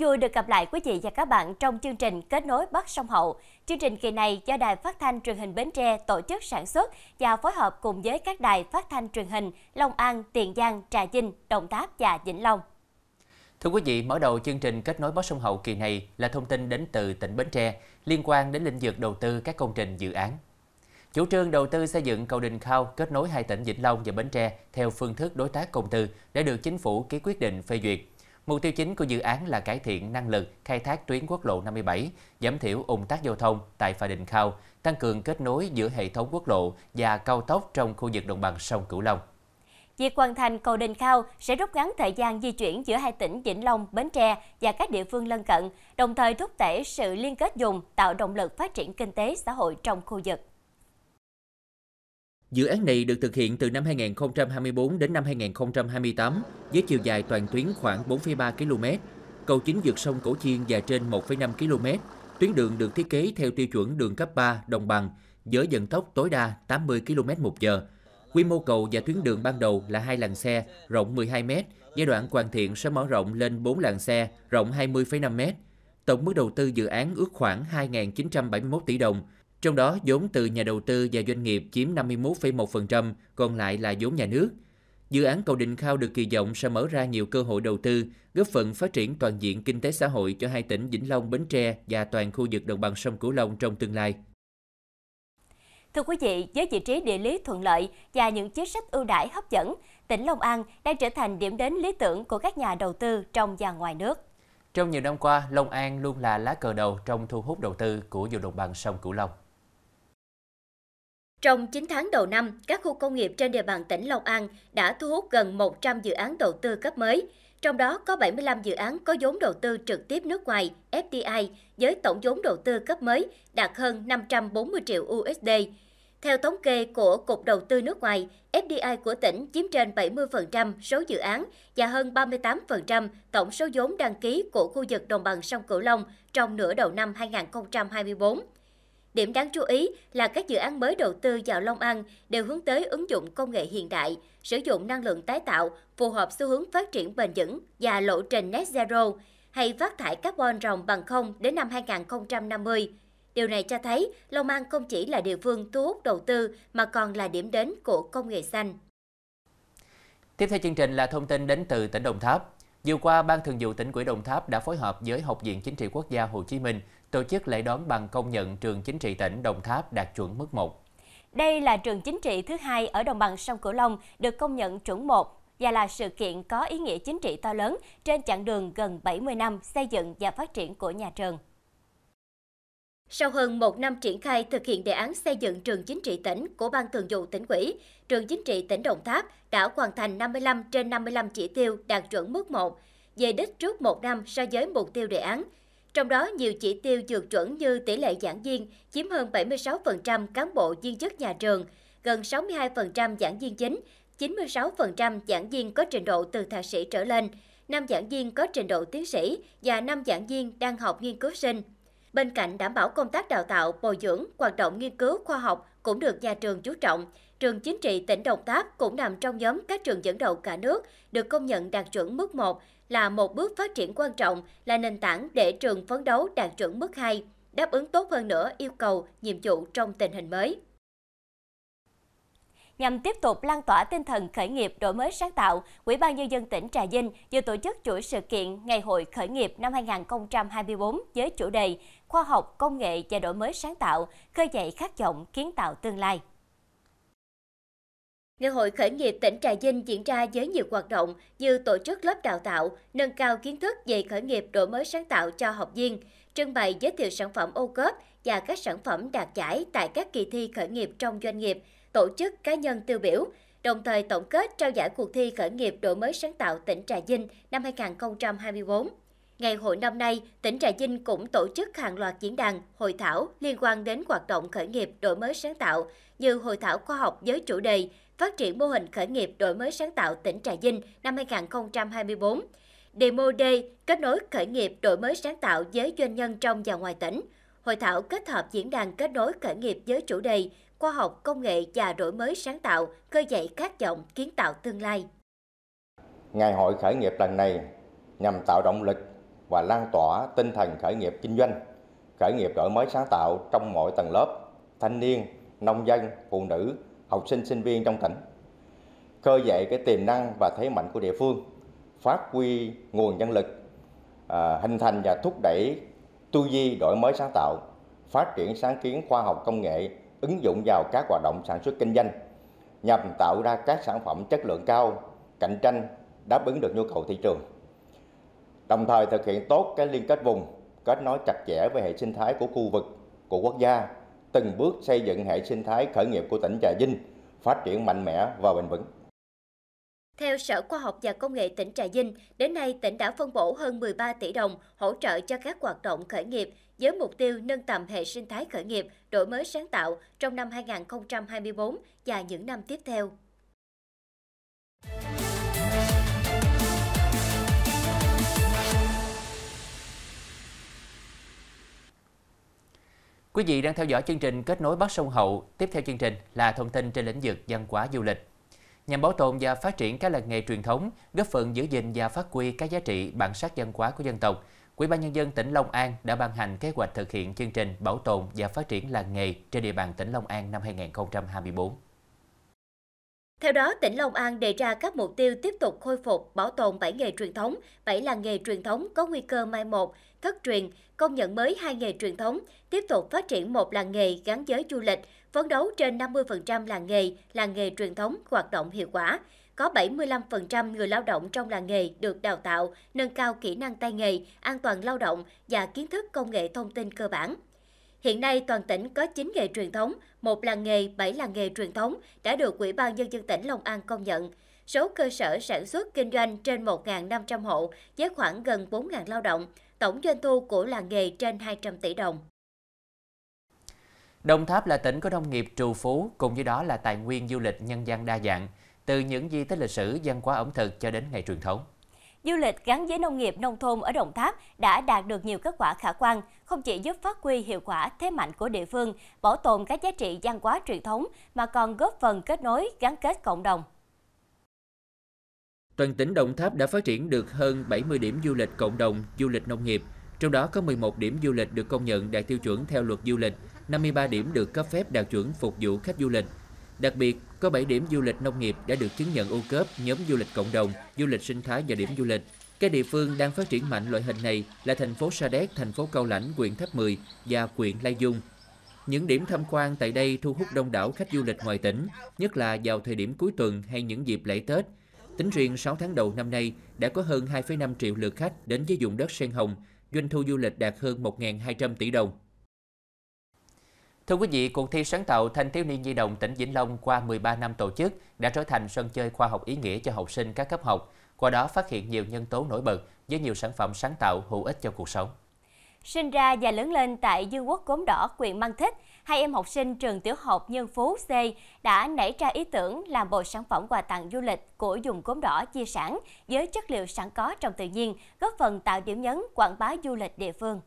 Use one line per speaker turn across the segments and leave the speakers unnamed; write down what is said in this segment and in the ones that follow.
vui được gặp lại quý vị và các bạn trong chương trình Kết nối Bắc Sông Hậu. Chương trình kỳ này do Đài Phát thanh Truyền hình Bến Tre tổ chức sản xuất và phối hợp cùng với các đài phát thanh truyền hình Long An, Tiền Giang, Trà Vinh, Đồng Tháp và Vĩnh Long.
Thưa quý vị, mở đầu chương trình Kết nối Bắc Sông Hậu kỳ này là thông tin đến từ tỉnh Bến Tre liên quan đến lĩnh vực đầu tư các công trình dự án. Chủ trương đầu tư xây dựng cầu Đình Khao kết nối hai tỉnh Vĩnh Long và Bến Tre theo phương thức đối tác công tư đã được chính phủ ký quyết định phê duyệt Mục tiêu chính của dự án là cải thiện năng lực khai thác tuyến quốc lộ 57, giảm thiểu ủng tắc giao thông tại Phà Đình Khao, tăng cường kết nối giữa hệ thống quốc lộ và cao tốc trong khu vực đồng bằng sông Cửu Long.
Việc hoàn thành cầu Đình Khao sẽ rút ngắn thời gian di chuyển giữa hai tỉnh Vĩnh Long, Bến Tre và các địa phương lân cận, đồng thời thúc đẩy sự liên kết dùng, tạo động lực phát triển kinh tế xã hội trong khu vực.
Dự án này được thực hiện từ năm 2024 đến năm 2028 với chiều dài toàn tuyến khoảng 4,3 km, cầu chính vượt sông Cổ Chiên dài trên 1,5 km. Tuyến đường được thiết kế theo tiêu chuẩn đường cấp 3 đồng bằng với vận tốc tối đa 80 km một giờ. Quy mô cầu và tuyến đường ban đầu là hai làn xe rộng 12 m, giai đoạn hoàn thiện sẽ mở rộng lên 4 làn xe rộng 20,5 m. Tổng mức đầu tư dự án ước khoảng 2.971 tỷ đồng, trong đó, vốn từ nhà đầu tư và doanh nghiệp chiếm 51,1%, còn lại là vốn nhà nước. Dự án cầu Định Khao được kỳ vọng sẽ mở ra nhiều cơ hội đầu tư, góp phần phát triển toàn diện kinh tế xã hội cho hai tỉnh Vĩnh Long, Bến Tre và toàn khu vực đồng bằng sông Cửu Long trong tương lai.
Thưa quý vị, với vị trí địa lý thuận lợi và những chính sách ưu đãi hấp dẫn, tỉnh Long An đang trở thành điểm đến lý tưởng của các nhà đầu tư trong và ngoài nước.
Trong nhiều năm qua, Long An luôn là lá cờ đầu trong thu hút đầu tư của vùng đồng bằng sông Cửu Long.
Trong 9 tháng đầu năm, các khu công nghiệp trên địa bàn tỉnh Long An đã thu hút gần 100 dự án đầu tư cấp mới, trong đó có 75 dự án có vốn đầu tư trực tiếp nước ngoài FDI với tổng vốn đầu tư cấp mới đạt hơn 540 triệu USD. Theo thống kê của Cục Đầu tư nước ngoài, FDI của tỉnh chiếm trên 70% số dự án và hơn 38% tổng số vốn đăng ký của khu vực đồng bằng sông Cửu Long trong nửa đầu năm 2024. Điểm đáng chú ý là các dự án mới đầu tư vào Long An đều hướng tới ứng dụng công nghệ hiện đại, sử dụng năng lượng tái tạo, phù hợp xu hướng phát triển bền vững và lộ trình net zero hay phát thải carbon ròng bằng không đến năm 2050. Điều này cho thấy Long An không chỉ là địa phương thu hút đầu tư mà còn là điểm đến của công nghệ xanh.
Tiếp theo chương trình là thông tin đến từ tỉnh Đồng Tháp. Vừa qua, Ban Thường vụ tỉnh ủy Đồng Tháp đã phối hợp với Học viện Chính trị Quốc gia Hồ Chí Minh tổ chức lễ đón bằng công nhận trường chính trị tỉnh Đồng Tháp đạt chuẩn mức 1.
Đây là trường chính trị thứ hai ở đồng bằng sông Cửu Long được công nhận chuẩn 1 và là sự kiện có ý nghĩa chính trị to lớn trên chặng đường gần 70 năm xây dựng và phát triển của nhà trường. Sau hơn một năm triển khai thực hiện đề án xây dựng trường chính trị tỉnh của Ban Thường vụ tỉnh ủy, trường chính trị tỉnh Đồng Tháp đã hoàn thành 55 trên 55 chỉ tiêu đạt chuẩn mức 1, về đích trước một năm so với mục tiêu đề án – trong đó, nhiều chỉ tiêu dược chuẩn như tỷ lệ giảng viên chiếm hơn 76% cán bộ viên chức nhà trường, gần 62% giảng viên chính, 96% giảng viên có trình độ từ thạc sĩ trở lên, 5 giảng viên có trình độ tiến sĩ và 5 giảng viên đang học nghiên cứu sinh. Bên cạnh đảm bảo công tác đào tạo, bồi dưỡng, hoạt động nghiên cứu khoa học cũng được nhà trường chú trọng, trường chính trị tỉnh Đồng Tháp cũng nằm trong nhóm các trường dẫn đầu cả nước, được công nhận đạt chuẩn mức 1 là một bước phát triển quan trọng, là nền tảng để trường phấn đấu đạt chuẩn mức 2, đáp ứng tốt hơn nữa yêu cầu, nhiệm vụ trong tình hình mới nhằm tiếp tục lan tỏa tinh thần khởi nghiệp đổi mới sáng tạo, Ủy ban nhân dân tỉnh Trà Vinh vừa tổ chức chuỗi sự kiện Ngày hội khởi nghiệp năm 2024 với chủ đề Khoa học, công nghệ và đổi mới sáng tạo, khơi dậy khát vọng kiến tạo tương lai. Ngày hội khởi nghiệp tỉnh Trà Vinh diễn ra với nhiều hoạt động như tổ chức lớp đào tạo, nâng cao kiến thức về khởi nghiệp đổi mới sáng tạo cho học viên, trưng bày giới thiệu sản phẩm ô cốp và các sản phẩm đạt giải tại các kỳ thi khởi nghiệp trong doanh nghiệp, tổ chức cá nhân tiêu biểu, đồng thời tổng kết trao giải cuộc thi khởi nghiệp đổi mới sáng tạo tỉnh Trà Vinh năm 2024. Ngày hội năm nay, tỉnh Trà Vinh cũng tổ chức hàng loạt diễn đàn, hội thảo liên quan đến hoạt động khởi nghiệp đổi mới sáng tạo như hội thảo khoa học với chủ đề phát triển mô hình khởi nghiệp đổi mới sáng tạo tỉnh Trà Vinh năm 2024. Demo Day kết nối khởi nghiệp đổi mới sáng tạo với doanh nhân trong và ngoài tỉnh. Hội thảo kết hợp diễn đàn kết nối khởi nghiệp với chủ đề khoa học, công nghệ và đổi mới sáng tạo, khơi dậy khát vọng kiến tạo tương lai.
Ngày hội khởi nghiệp lần này nhằm tạo động lực và lan tỏa tinh thần khởi nghiệp kinh doanh, khởi nghiệp đổi mới sáng tạo trong mọi tầng lớp, thanh niên, nông dân, phụ nữ học sinh sinh viên trong tỉnh khơi dậy cái tiềm năng và thế mạnh của địa phương phát huy nguồn nhân lực à, hình thành và thúc đẩy tư duy đổi mới sáng tạo phát triển sáng kiến khoa học công nghệ ứng dụng vào các hoạt động sản xuất kinh doanh nhằm tạo ra các sản phẩm chất lượng cao cạnh tranh đáp ứng được nhu cầu thị trường đồng thời thực hiện tốt cái liên kết vùng kết nối chặt chẽ với hệ sinh thái của khu vực của quốc gia từng bước xây dựng hệ sinh thái khởi nghiệp của tỉnh Trà Vinh phát triển mạnh mẽ và bền vững.
Theo Sở Khoa học và Công nghệ tỉnh Trà Vinh, đến nay tỉnh đã phân bổ hơn 13 tỷ đồng hỗ trợ cho các hoạt động khởi nghiệp với mục tiêu nâng tầm hệ sinh thái khởi nghiệp, đổi mới sáng tạo trong năm 2024 và những năm tiếp theo.
Quý vị đang theo dõi chương trình Kết nối Bắc Sông Hậu. Tiếp theo chương trình là thông tin trên lĩnh vực văn hóa du lịch. Nhằm bảo tồn và phát triển các làng nghề truyền thống, góp phần giữ gìn và phát huy các giá trị bản sắc văn hóa của dân tộc, Quỹ ban nhân dân tỉnh Long An đã ban hành kế hoạch thực hiện chương trình bảo tồn và phát triển làng nghề trên địa bàn tỉnh Long An năm 2024.
Theo đó, tỉnh Long An đề ra các mục tiêu tiếp tục khôi phục, bảo tồn 7 nghề truyền thống, 7 làng nghề truyền thống có nguy cơ mai một thất truyền, công nhận mới hai nghề truyền thống, tiếp tục phát triển một làng nghề gắn với du lịch, phấn đấu trên 50% làng nghề, làng nghề truyền thống hoạt động hiệu quả. Có 75% người lao động trong làng nghề được đào tạo, nâng cao kỹ năng tay nghề, an toàn lao động và kiến thức công nghệ thông tin cơ bản. Hiện nay, toàn tỉnh có 9 nghề truyền thống, một làng nghề, 7 làng nghề truyền thống đã được Ủy ban Nhân dân tỉnh Long An công nhận. Số cơ sở sản xuất kinh doanh trên 1.500 hộ với khoảng gần 4.000 lao động, tổng doanh thu của làng nghề trên 200 tỷ đồng.
Đồng Tháp là tỉnh có nông nghiệp trù phú, cùng với đó là tài nguyên du lịch nhân gian đa dạng, từ những di tích lịch sử, văn hóa ẩm thực cho đến ngày truyền thống.
Du lịch gắn với nông nghiệp nông thôn ở Đồng Tháp đã đạt được nhiều kết quả khả quan, không chỉ giúp phát huy hiệu quả thế mạnh của địa phương, bảo tồn các giá trị văn hóa truyền thống mà còn góp phần kết nối, gắn kết cộng đồng
toàn tỉnh Đồng Tháp đã phát triển được hơn 70 điểm du lịch cộng đồng, du lịch nông nghiệp, trong đó có 11 điểm du lịch được công nhận đạt tiêu chuẩn theo luật du lịch, 53 điểm được cấp phép đạt chuẩn phục vụ khách du lịch. Đặc biệt, có 7 điểm du lịch nông nghiệp đã được chứng nhận ô cấp nhóm du lịch cộng đồng, du lịch sinh thái và điểm du lịch. Các địa phương đang phát triển mạnh loại hình này là thành phố Sa Đéc, thành phố Cao Lãnh, huyện Tháp 10 và huyện Lai Dung. Những điểm tham quan tại đây thu hút đông đảo khách du lịch ngoài tỉnh, nhất là vào thời điểm cuối tuần hay những dịp lễ Tết – Tính riêng 6 tháng đầu năm nay đã có hơn 2,5 triệu lượt khách đến với vùng đất sen hồng, doanh thu du lịch đạt hơn 1.200 tỷ đồng. Thưa quý vị, cuộc thi sáng tạo thanh thiếu niên di động tỉnh Vĩnh Long qua 13 năm tổ chức đã trở thành sân chơi khoa học ý nghĩa cho học sinh các cấp học, qua đó phát hiện nhiều nhân tố nổi bật với nhiều sản phẩm sáng tạo hữu ích cho cuộc sống.
Sinh ra và lớn lên tại Dương Quốc Cốm Đỏ, huyện Mang Thích, hai em học sinh trường tiểu học Nhân Phú C đã nảy ra ý tưởng làm bộ sản phẩm quà tặng du lịch của dùng gốm đỏ chia sản với chất liệu sẵn có trong tự nhiên, góp phần tạo điểm nhấn quảng bá du lịch địa phương.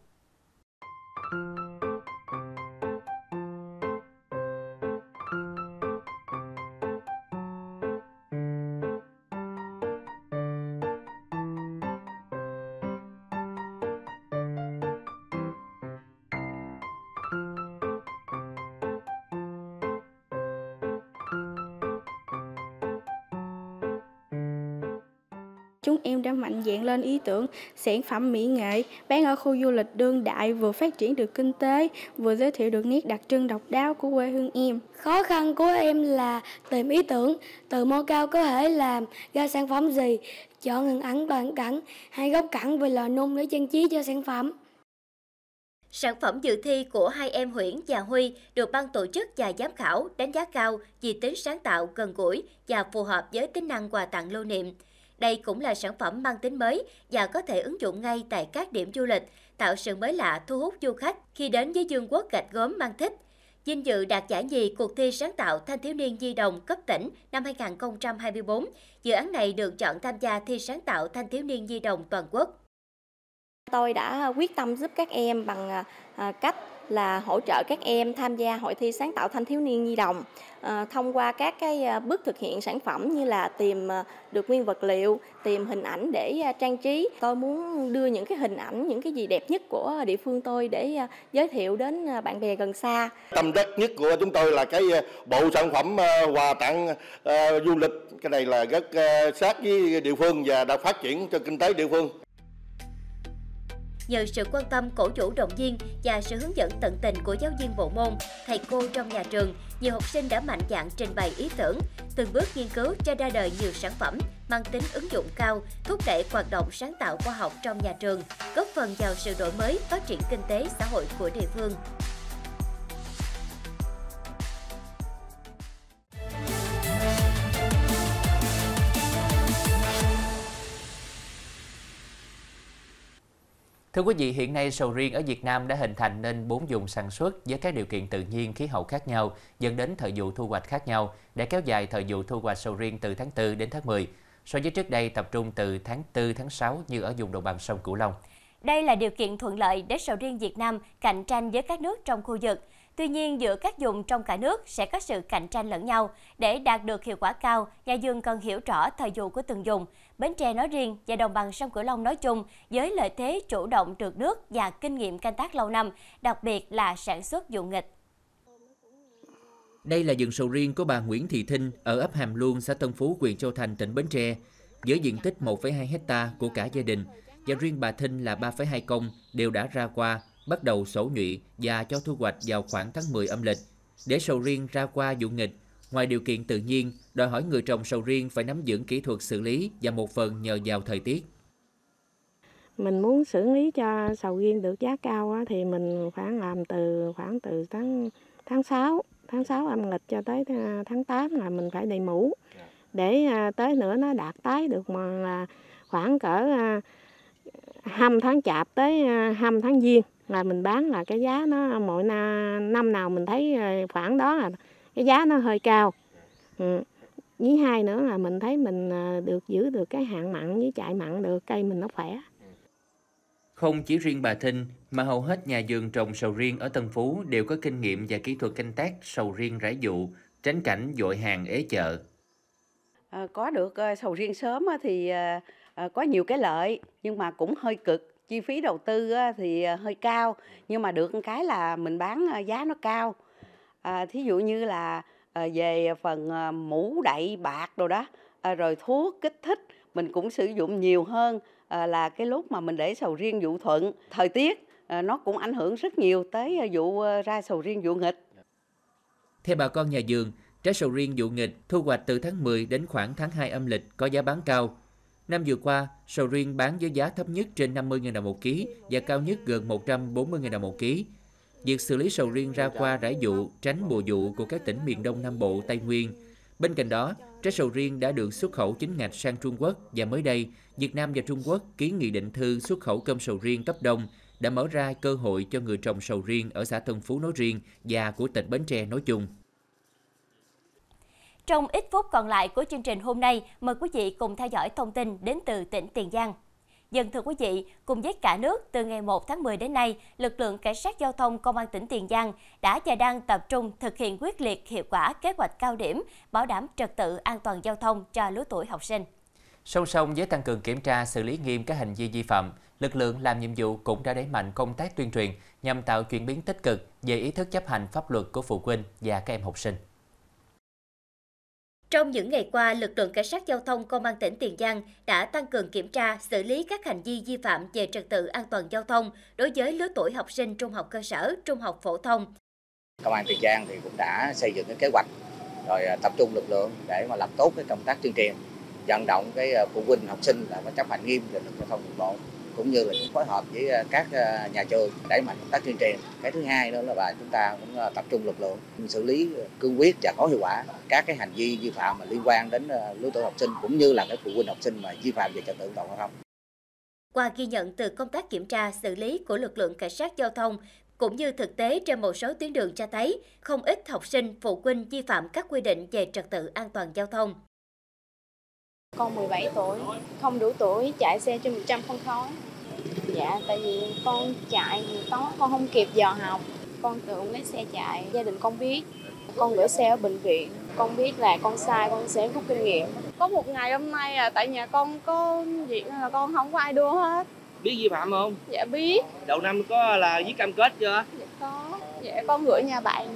chúng em đã mạnh dạn lên ý tưởng sản phẩm mỹ nghệ bán ở khu du lịch đương đại vừa phát triển được kinh tế vừa giới thiệu được nét đặc trưng độc đáo của quê hương em khó khăn của em là tìm ý tưởng từ mô cao có thể làm ra sản phẩm gì chọn hình ảnh toàn cảnh hay góc cảnh về lò nung để trang trí cho sản phẩm Sản phẩm dự thi của hai em Huyễn và Huy được ban tổ chức và giám khảo đánh giá cao vì tính sáng tạo, gần gũi và phù hợp với tính năng quà tặng lưu niệm. Đây cũng là sản phẩm mang tính mới và có thể ứng dụng ngay tại các điểm du lịch, tạo sự mới lạ thu hút du khách khi đến với Dương quốc gạch gốm mang thích. vinh dự đạt giải nhì cuộc thi sáng tạo thanh thiếu niên di đồng cấp tỉnh năm 2024. Dự án này được chọn tham gia thi sáng tạo thanh thiếu niên di đồng toàn quốc. Tôi đã quyết tâm giúp các em bằng à, à, cách là hỗ trợ các em tham gia hội thi sáng tạo thanh thiếu niên nhi đồng ờ, thông qua các cái ờ, bước thực hiện sản phẩm như là tìm ờ, được nguyên vật liệu, tìm hình ảnh để trang trí. Tôi muốn đưa những cái hình ảnh, những cái gì đẹp nhất của địa phương tôi để giới thiệu đến bạn bè gần xa. Tâm
đắc nhất của chúng tôi là cái bộ sản phẩm quà tặng du lịch cái này là rất sát với địa phương và đã phát triển cho kinh tế địa phương
Nhờ sự quan tâm cổ vũ động viên và sự hướng dẫn tận tình của giáo viên bộ môn, thầy cô trong nhà trường, nhiều học sinh đã mạnh dạn trình bày ý tưởng, từng bước nghiên cứu cho ra đời nhiều sản phẩm mang tính ứng dụng cao, thúc đẩy hoạt động sáng tạo khoa học trong nhà trường, góp phần vào sự đổi mới, phát triển kinh tế xã hội của địa phương.
Thưa quý vị, hiện nay sầu riêng ở Việt Nam đã hình thành nên bốn vùng sản xuất với các điều kiện tự nhiên khí hậu khác nhau, dẫn đến thời vụ thu hoạch khác nhau để kéo dài thời vụ thu hoạch sầu riêng từ tháng 4 đến tháng 10. So với trước đây tập trung từ tháng 4 tháng 6 như ở vùng đồng bằng sông Cửu Long.
Đây là điều kiện thuận lợi để sầu riêng Việt Nam cạnh tranh với các nước trong khu vực. Tuy nhiên, giữa các vùng trong cả nước sẽ có sự cạnh tranh lẫn nhau. Để đạt được hiệu quả cao, nhà vườn cần hiểu rõ thời vụ của từng vùng, Bến Tre nói riêng và đồng bằng sông Cửu Long nói chung với lợi thế chủ động trượt nước và kinh nghiệm canh tác lâu năm, đặc biệt là sản xuất vụ nghịch.
Đây là vườn sầu riêng của bà Nguyễn Thị Thinh ở ấp Hàm Luông, xã Tân Phú, huyện Châu Thành, tỉnh Bến Tre, với diện tích 1,2 hecta của cả gia đình và riêng bà Thinh là 3,2 công đều đã ra qua, bắt đầu sổ nhụy và cho thu hoạch vào khoảng tháng 10 âm lịch. Để sầu riêng ra qua vụ nghịch Ngoài điều kiện tự nhiên, đòi hỏi người trồng sầu riêng phải nắm vững kỹ thuật xử lý và một phần nhờ vào thời tiết.
Mình muốn xử lý cho sầu riêng được giá cao thì mình khoảng làm từ khoảng từ tháng tháng 6, tháng 6 âm lịch cho tới à, tháng 8 là mình phải đầy mũ. Để à, tới nữa nó đạt tái được mà khoảng cỡ 2 à, tháng chạp tới 2 tháng giêng là mình bán là cái giá nó mỗi năm nào mình thấy khoảng đó là cái giá nó hơi cao ừ. với hai nữa là mình thấy mình à, được giữ được cái hạn mặn với chạy mặn được cây mình nó khỏe
không chỉ riêng bà Thinh mà hầu hết nhà vườn trồng sầu riêng ở Tân Phú đều có kinh nghiệm và kỹ thuật canh tác sầu riêng rải dụ, tránh cảnh dội hàng ế chợ. À, có được ờ, sầu riêng sớm thì ờ, có nhiều cái lợi nhưng mà cũng hơi cực chi phí đầu tư thì hơi cao nhưng mà được cái là mình bán giá nó cao à, thí dụ như là à, về phần à, mũ đậy bạc đồ đó à, rồi thuốc kích thích mình cũng sử dụng nhiều hơn à, là cái lúc mà mình để sầu riêng vụ thuận thời tiết à, nó cũng ảnh hưởng rất nhiều tới à, vụ à, ra sầu riêng vụ nghịch theo bà con nhà vườn trái sầu riêng vụ nghịch thu hoạch từ tháng 10 đến khoảng tháng 2 âm lịch có giá bán cao Năm vừa qua, sầu riêng bán với giá thấp nhất trên 50.000 đồng một ký và cao nhất gần 140.000 đồng một ký. Việc xử lý sầu riêng ra qua rải dụ tránh mùa vụ của các tỉnh miền Đông Nam Bộ, Tây Nguyên. Bên cạnh đó, trái sầu riêng đã được xuất khẩu chính ngạch sang Trung Quốc và mới đây, Việt Nam và Trung Quốc ký nghị định thư xuất khẩu cơm sầu riêng cấp đông đã mở ra cơ hội cho người trồng sầu riêng ở xã Tân Phú nói riêng và của tỉnh Bến Tre nói chung.
Trong ít phút còn lại của chương trình hôm nay, mời quý vị cùng theo dõi thông tin đến từ tỉnh Tiền Giang. Dân thưa quý vị, cùng với cả nước, từ ngày 1 tháng 10 đến nay, lực lượng cảnh sát giao thông công an tỉnh Tiền Giang đã và đang tập trung thực hiện quyết liệt hiệu quả kế hoạch cao điểm bảo đảm trật tự an toàn giao thông cho lứa tuổi học sinh.
Song song với tăng cường kiểm tra xử lý nghiêm các hành vi vi phạm, lực lượng làm nhiệm vụ cũng đã đẩy mạnh công tác tuyên truyền nhằm tạo chuyển biến tích cực về ý thức chấp hành pháp luật của phụ huynh và các em học sinh.
Trong những ngày qua, lực lượng cảnh sát giao thông công an tỉnh Tiền Giang đã tăng cường kiểm tra, xử lý các hành vi vi phạm về trật tự an toàn giao thông đối với lứa tuổi học sinh trung học cơ sở, trung học phổ thông.
Công an Tiền Giang thì cũng đã xây dựng cái kế hoạch rồi à, tập trung lực lượng để mà làm tốt cái công tác tuyên truyền, vận động cái à, phụ huynh học sinh là phải chấp hành nghiêm về luật giao thông đường bộ cũng như là cũng phối hợp với à, các à, nhà trường đẩy mạnh công tác tuyên truyền cái thứ hai nữa là bà chúng ta cũng à, tập trung lực lượng xử lý cương quyết và có hiệu quả các cái hành vi vi phạm mà liên quan đến lứa tuổi học sinh cũng như là các phụ huynh học sinh mà vi phạm về trật tự an toàn giao thông
qua ghi nhận từ công tác kiểm tra xử lý của lực lượng cảnh sát giao thông cũng như thực tế trên một số tuyến đường cho thấy không ít học sinh phụ huynh vi phạm các quy định về trật tự an toàn giao thông con 17 tuổi, không đủ tuổi chạy xe trên 100 phân khối. Dạ, tại vì con chạy thì tối con không kịp giờ học. Con tưởng lấy xe chạy, gia đình con biết. Con gửi xe ở bệnh viện, con biết là con sai, con sẽ rút kinh nghiệm. Có một
ngày hôm nay à, tại nhà con có việc là con không có ai đua hết. Biết vi phạm không? Dạ biết. Đầu năm có là viết cam kết chưa? Dạ
có. Dạ con gửi nhà bạn.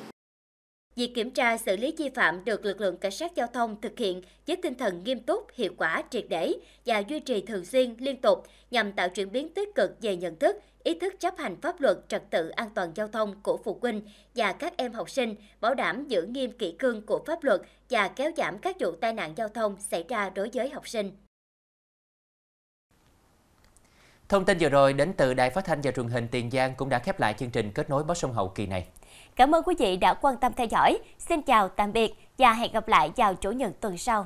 Việc kiểm tra xử lý vi phạm được lực lượng cảnh sát giao thông thực hiện với tinh thần nghiêm túc, hiệu quả, triệt để và duy trì thường xuyên, liên tục nhằm tạo chuyển biến tích cực về nhận thức, ý thức chấp hành pháp luật trật tự an toàn giao thông của phụ huynh và các em học sinh, bảo đảm giữ nghiêm kỷ cương của pháp luật và kéo giảm các vụ tai nạn giao thông xảy ra đối với học sinh.
Thông tin vừa rồi đến từ Đài Phát thanh và Truyền hình Tiền Giang cũng đã khép lại chương trình kết nối báo sông hậu kỳ này.
Cảm ơn quý vị đã quan tâm theo dõi. Xin chào, tạm biệt và hẹn gặp lại vào chủ nhật tuần sau.